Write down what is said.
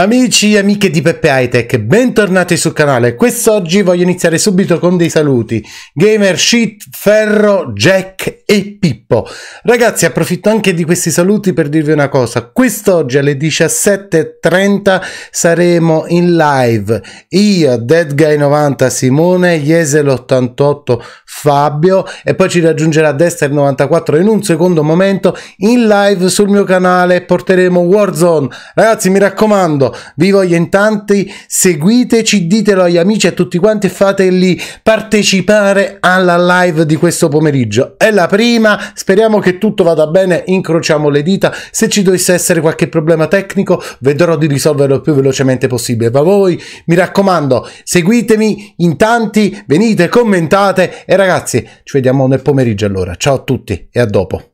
Amici e amiche di Peppe Hightech, bentornati sul canale. Quest'oggi voglio iniziare subito con dei saluti. Gamer, Shit, Ferro, Jack e Pippo. Ragazzi, approfitto anche di questi saluti per dirvi una cosa. Quest'oggi alle 17.30 saremo in live. Io, deadguy 90, Simone, Iesel 88, Fabio e poi ci raggiungerà Dester 94 in un secondo momento in live sul mio canale porteremo Warzone. Ragazzi, mi raccomando vi voglio in tanti, seguiteci, ditelo agli amici e a tutti quanti e fateli partecipare alla live di questo pomeriggio. È la prima, speriamo che tutto vada bene, incrociamo le dita. Se ci dovesse essere qualche problema tecnico, vedrò di risolverlo il più velocemente possibile. Ma voi, mi raccomando, seguitemi in tanti, venite, commentate e ragazzi, ci vediamo nel pomeriggio allora. Ciao a tutti e a dopo.